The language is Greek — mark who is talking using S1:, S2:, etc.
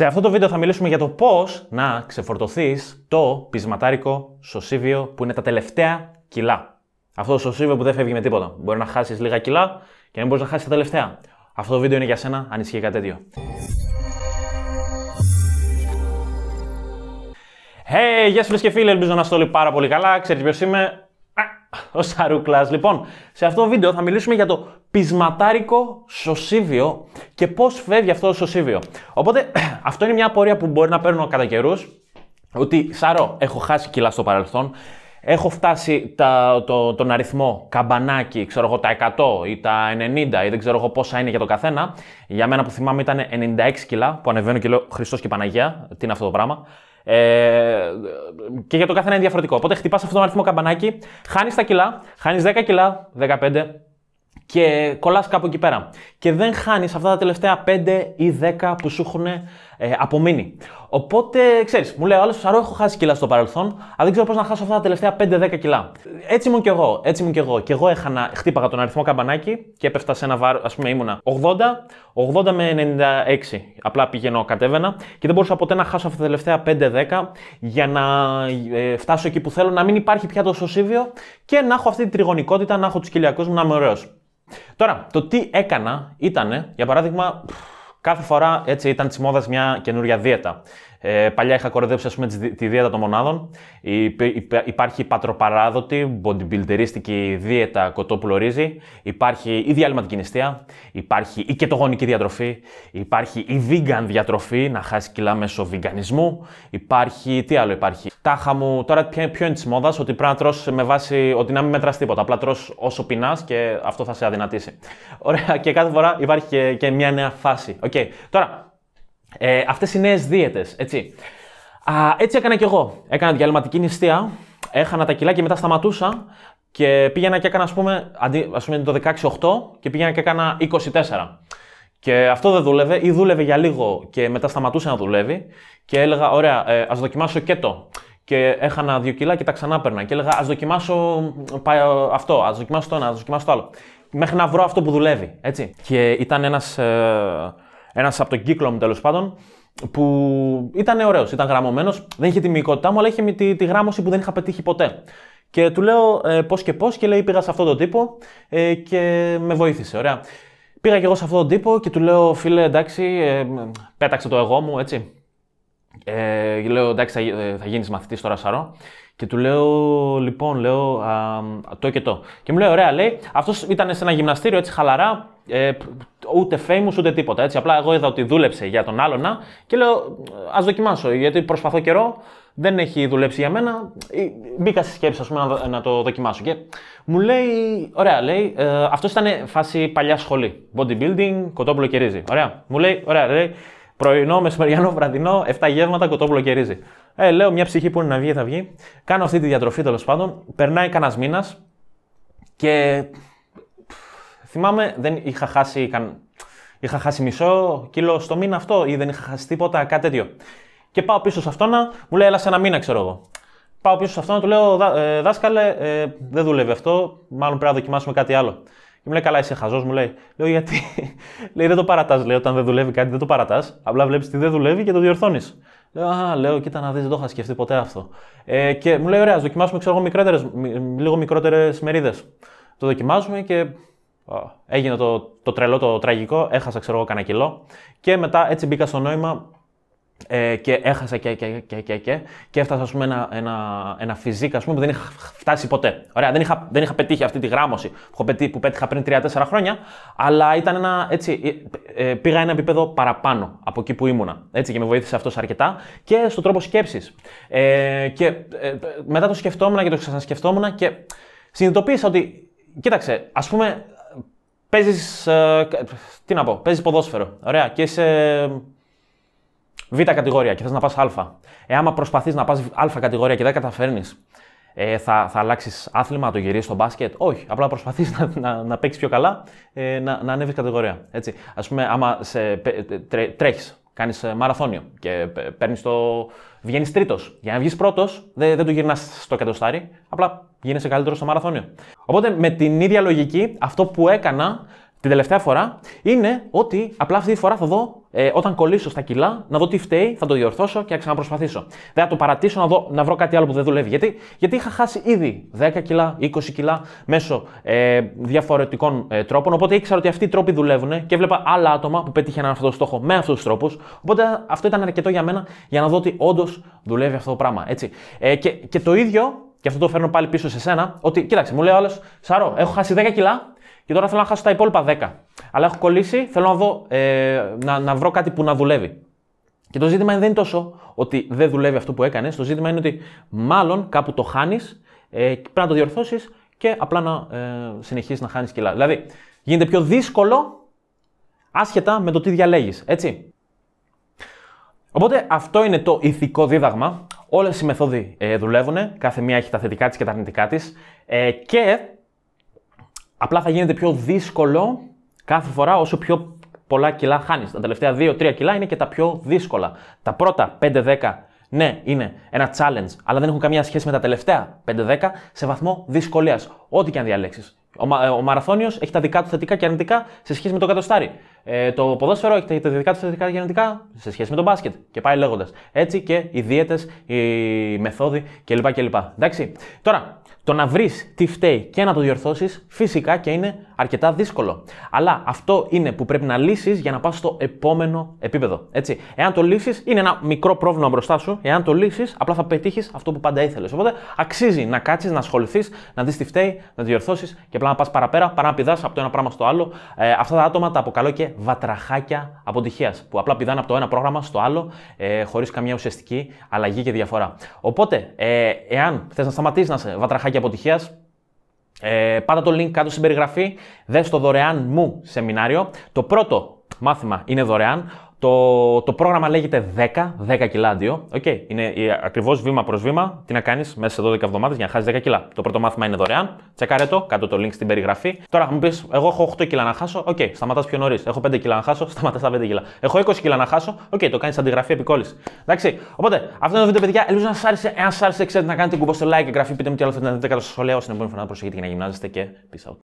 S1: Σε αυτό το βίντεο θα μιλήσουμε για το πώς να ξεφορτωθείς το πεισματάρικο σωσίβιο που είναι τα τελευταία κιλά. Αυτό το σωσίβιο που δεν φεύγει με τίποτα. Μπορεί να χάσεις λίγα κιλά και να μην μπορείς να χάσεις τα τελευταία. Αυτό το βίντεο είναι για σένα αν ισχύει κάτι τέτοιο. Hey, γεια σας σας και φίλοι, ελπίζω να είστε όλοι πάρα πολύ καλά. Ξέρετε ποιος είμαι, ο Σαρούκλας. Λοιπόν, σε αυτό το βίντεο θα μιλήσουμε για το πεισματάρικο σωσίβιο και πώς φεύγει αυτό το σωσίβιο. Οπότε αυτό είναι μια απορία που μπορεί να παίρνω κατά καιρούς. Ότι Σάρο, έχω χάσει κιλά στο παρελθόν, έχω φτάσει τα, το, τον αριθμό καμπανάκι, ξέρω εγώ, τα 100 ή τα 90 ή δεν ξέρω εγώ πόσα είναι για το καθένα. Για μένα που θυμάμαι ήταν 96 κιλά, που ανεβαίνω και λέω Χριστός και Παναγία, τι είναι αυτό το πράγμα. Ε, και για το καθένα είναι διαφορετικό. Οπότε χτυπάς αυτόν τον αριθμό καμπανάκι, χάνεις τα κιλά, χάνεις 10 κιλά, 15, και κολλάς κάπου εκεί πέρα. Και δεν χάνεις αυτά τα τελευταία 5 ή 10 που σου έχουν ε, απομείνει. Οπότε, ξέρεις, μου λέει ο άλλος, έχω χάσει κιλά στο παρελθόν, αλλά δεν ξέρω πώς να χάσω αυτά τα τελευταία 5-10 κιλά. Έτσι ήμουν κι εγώ, έτσι ήμουν κι εγώ. Κι εγώ έχανα, χτύπαγα τον αριθμό καμπανάκι και έπεφτα σε ένα βάρο, ας πούμε ήμουνα 80, 80 με 96. Απλά πηγαίνω, κατέβαινα και δεν μπορούσα ποτέ να χάσω αυτά τα τελευταία 5-10 για να ε, φτάσω εκεί που θέλω, να μην υπάρχει πια το σωσίβιο και να έχω αυτή τη τριγωνικότητα, να έχω τους κοιλιακούς μου, να είμαι ωραίος. Τώρα, το τι έκανα ήταν, για παράδειγμα, κάθε φορά έτσι ήταν της μόδας μια καινούρια δίαιτα. Ε, παλιά είχα κοροδέψει ας πούμε, τη δίαιτα των μονάδων. Υπάρχει πατροπαράδοτη, μποντιμπιλτερίστικη δίαιτα κοτόπουλο ρύζι. Υπάρχει η διαλυματική νηστεία. Υπάρχει η κετογονική διατροφή. Υπάρχει η vegan διατροφή, να χάσει κιλά μέσω βιγκανισμού. Υπάρχει. Τι άλλο υπάρχει. Τάχα μου, τώρα ποιο είναι της μόδας, ότι πρέπει να τρως με βάση ότι να μην μετράς τίποτα. Απλά τρως όσο πεινάς και αυτό θα σε αδυνατήσει. Ωραία, και κάθε φορά υπάρχει και, μια νέα φάση. Οκ, okay. τώρα ε, Αυτές οι νέες δίαιτες, έτσι. Α, έτσι έκανα κι εγώ. Έκανα διαλυματική νηστεία, έχανα τα κιλά και μετά σταματούσα και πήγαινα και έκανα, ας πούμε, αντί, ας πούμε το 16-8 και πήγαινα και έκανα 24. Και αυτό δεν δούλευε ή δούλευε για λίγο και μετά σταματούσε να δουλεύει και έλεγα, ωραία, ε, ας δοκιμάσω το. Και έχανα δύο κιλά και τα ξανά έπαιρνα. Και έλεγα, ας δοκιμάσω ε, αυτό, ας δοκιμάσω το ένα, ας δοκιμάσω το άλλο. Μέχρι να βρω αυτό που δουλεύει, έτσι. Και ήταν ένας... Ε, ένας από τον κύκλο μου τέλος πάντων, που ήταν ωραίος, ήταν γραμμωμένος, δεν είχε τη μυϊκότητά μου, αλλά είχε τη, τη γράμμωση που δεν είχα πετύχει ποτέ. Και του λέω ε, πώς και πώς, και λέει πήγα σε αυτόν τον τύπο ε, και με βοήθησε. Ωραία. Πήγα και εγώ σε αυτόν τον τύπο και του λέω, φίλε, εντάξει, ε, πέταξε το εγώ μου, έτσι. Ε, λέω, εντάξει, θα, ε, θα γίνεις μαθητής τώρα, Σαρό. Και του λέω, λοιπόν, λέω, α, το και το. Και μου λέει, ωραία, λέει, αυτός ήταν σε ένα γυμναστήριο, έτσι χαλαρά, ε, ούτε famous ούτε τίποτα. Έτσι. Απλά εγώ είδα ότι δούλεψε για τον άλλονα και λέω ας δοκιμάσω γιατί προσπαθώ καιρό. Δεν έχει δουλέψει για μένα. Ε, μπήκα στη σκέψη, ας πούμε, να το δοκιμάσω. Και μου λέει, ωραία, λέει, ε, αυτός ήταν φάση παλιά σχολή. Bodybuilding, κοτόπουλο και ρύζι. Ωραία. Μου λέει, ωραία, λέει, πρωινό, μεσημεριανό, βραδινό, 7 γεύματα, κοτόπουλο και ρύζι. Ε, λέω, μια ψυχή που είναι να βγει, θα βγει. Κάνω αυτή τη διατροφή τέλος πάντων. Περνάει κανένας μήνας και Θυμάμαι, δεν είχα χάσει καν... Είχα χάσει μισό κιλό στο μήνα αυτό ή δεν είχα χάσει τίποτα, κάτι τέτοιο. Και πάω πίσω σε να μου λέει, έλα σε ένα μήνα, ξέρω εγώ. Πάω πίσω σε να του λέω, ε, δάσκαλε, ε, δεν δουλεύει αυτό, μάλλον πρέπει να δοκιμάσουμε κάτι άλλο. Και μου λέει, καλά, είσαι χαζός, μου λέει. Λέω, γιατί. λέει, δεν το παρατάς. Λέω, όταν δεν δουλεύει κάτι, δεν το παρατάς. Απλά βλέπεις τι δεν δουλεύει και το διορθώνεις. Λέω, Α, λέω, κοίτα να δεις, δεν το είχα σκεφτεί ποτέ αυτό. Ε, και μου λέει, ωραία, δοκιμάσουμε, ξέρω εγώ, λίγο μικρότερες μερίδες. Το δοκιμάζουμε και έγινε το, το τρελό, το τραγικό, έχασα ξέρω εγώ κανένα κιλό και μετά έτσι μπήκα στο νόημα ε, και έχασα και, και, και, και, και, και έφτασα ας πούμε, ένα, ένα, ένα φυσικά ας πούμε, που δεν είχα φτάσει ποτέ. Ωραία, δεν είχα, δεν είχα πετύχει αυτή τη γράμμωση που, πετύ, που πέτυχα πριν 3-4 χρόνια, αλλά ήταν ένα, έτσι, ε, ε, πήγα ένα επίπεδο παραπάνω από εκεί που ήμουνα. Έτσι, και με βοήθησε αυτός αρκετά και στον τρόπο σκέψης. Ε, και ε, μετά το σκεφτόμουν και το ξανασκεφτόμουν και συνειδητοποίησα ότι, κοίταξε, ας πούμε, παίζεις. Ε, τι να πω, παίζεις ποδόσφαιρο. Ωραία, και είσαι β' κατηγορία και θες να πας α. Ε, άμα προσπαθείς να πας α κατηγορία και δεν καταφέρνεις, ε, θα, θα αλλάξεις άθλημα, να το γυρίσει στο μπάσκετ. Όχι, απλά προσπαθείς να, να, να παίξεις πιο καλά, ε, να, να ανέβεις κατηγορία. Έτσι. Ας πούμε, άμα σε, τρέ, τρέχεις, κάνεις ε, μαραθώνιο και ε, παίρνεις το. Βγαίνεις τρίτος. Για να βγεις πρώτος, δεν, δεν το γυρνάς στο κατοστάρι, απλά γίνεσαι καλύτερος στο μαραθώνιο. Οπότε με την ίδια λογική, αυτό που έκανα την τελευταία φορά είναι ότι απλά αυτή τη φορά θα δω ε, όταν κολλήσω στα κιλά, να δω τι φταίει, θα το διορθώσω και θα ξαναπροσπαθήσω. Δεν θα το παρατήσω να, δω, να βρω κάτι άλλο που δεν δουλεύει. Γιατί, γιατί είχα χάσει ήδη 10 κιλά, 20 κιλά μέσω ε, διαφορετικών ε, τρόπων. Οπότε ήξερα ότι αυτοί οι τρόποι δουλεύουν και έβλεπα άλλα άτομα που πέτυχαν αυτό το στόχο με αυτούς τους τρόπους. Οπότε αυτό ήταν αρκετό για μένα για να δω ότι όντως δουλεύει αυτό το πράγμα. Έτσι. Ε, και, και το ίδιο και αυτό το φέρνω πάλι πίσω σε σένα, ότι κοίταξε, μου λέει ο άλλος, Σαρό, έχω χάσει 10 κιλά και τώρα θέλω να χάσω τα υπόλοιπα 10. Αλλά έχω κολλήσει, θέλω να, δω, ε, να, να βρω κάτι που να δουλεύει. Και το ζήτημα δεν είναι τόσο ότι δεν δουλεύει αυτό που έκανες, το ζήτημα είναι ότι μάλλον κάπου το χάνεις, ε, πρέπει να το διορθώσεις και απλά να ε, συνεχίσεις να χάνεις κιλά. Δηλαδή, γίνεται πιο δύσκολο άσχετα με το τι διαλέγεις, έτσι. Οπότε αυτό είναι το ηθικό δίδαγμα Όλες οι μεθόδοι ε, δουλεύουν, κάθε μία έχει τα θετικά της και τα αρνητικά της. Ε, και απλά θα γίνεται πιο δύσκολο κάθε φορά όσο πιο πολλά κιλά χάνεις. Τα τελευταία 2-3 κιλά είναι και τα πιο δύσκολα. Τα πρώτα 5-10 ναι, είναι ένα challenge, αλλά δεν έχουν καμία σχέση με τα τελευταία 5-10 σε βαθμό δυσκολίας. Ό,τι και αν διαλέξεις. Ε, ο, μαραθώνιος έχει τα δικά του θετικά και αρνητικά σε σχέση με το κατοστάρι. Ε, το ποδόσφαιρο έχει τα δικά τους θετικά γενετικά σε σχέση με τον μπάσκετ. Και πάει λέγοντας. Έτσι και οι δίαιτες, οι μεθόδοι κλπ. Εντάξει. Τώρα, το να βρεις τι φταίει και να το διορθώσεις φυσικά και είναι αρκετά δύσκολο. Αλλά αυτό είναι που πρέπει να λύσεις για να πας στο επόμενο επίπεδο. Έτσι. Εάν το λύσεις, είναι ένα μικρό πρόβλημα μπροστά σου. Εάν το λύσεις, απλά θα πετύχεις αυτό που πάντα ήθελες. Οπότε αξίζει να κάτσεις, να ασχοληθείς, να δεις τι φταίει, να διορθώσεις και απλά να πας παραπέρα, παρά να πηδάς από το ένα πράγμα στο άλλο. Ε, αυτά τα άτομα τα αποκαλώ και βατραχάκια αποτυχίας, που απλά πηδάνε από το ένα πρόγραμμα στο άλλο ε, χωρίς καμία ουσιαστική αλλαγή και διαφορά. Οπότε, ε, εάν θες να σταματήσεις να σε βατραχάκια αποτυχίας, ε, πάτα το link κάτω στην περιγραφή, δες το δωρεάν μου σεμινάριο. Το πρώτο μάθημα είναι δωρεάν. Το, το πρόγραμμα λέγεται 10, 10 κιλά αντίο. Okay. Είναι ακριβώς βήμα προς βήμα τι να κάνεις μέσα σε 12 εβδομάδες για να χάσεις 10 κιλά. Το πρώτο μάθημα είναι δωρεάν. Τσεκάρε το, κάτω το link στην περιγραφή. Τώρα μου πεις: Εγώ έχω 8 κιλά να χάσω. Οκ, okay. σταματάς πιο νωρίς. Έχω 5 κιλά να χάσω. Σταματάς στα 5 κιλά. Έχω 20 κιλά να χάσω. Οκ, okay. το κάνεις αντιγραφή επικόλυση. Εντάξει. Οπότε αυτό είναι το βίντεο, παιδιά. Ελπίζω να σας άρεσε. Εάν σας άρεσε, ξέρετε να κάνετε κουμπό στο like, εγγραφή, πείτε μου τι άλλο θέλετε να δείτε κάτω στο σχολείο. φορά να προσέχετε και να γυμνάζεστε και peace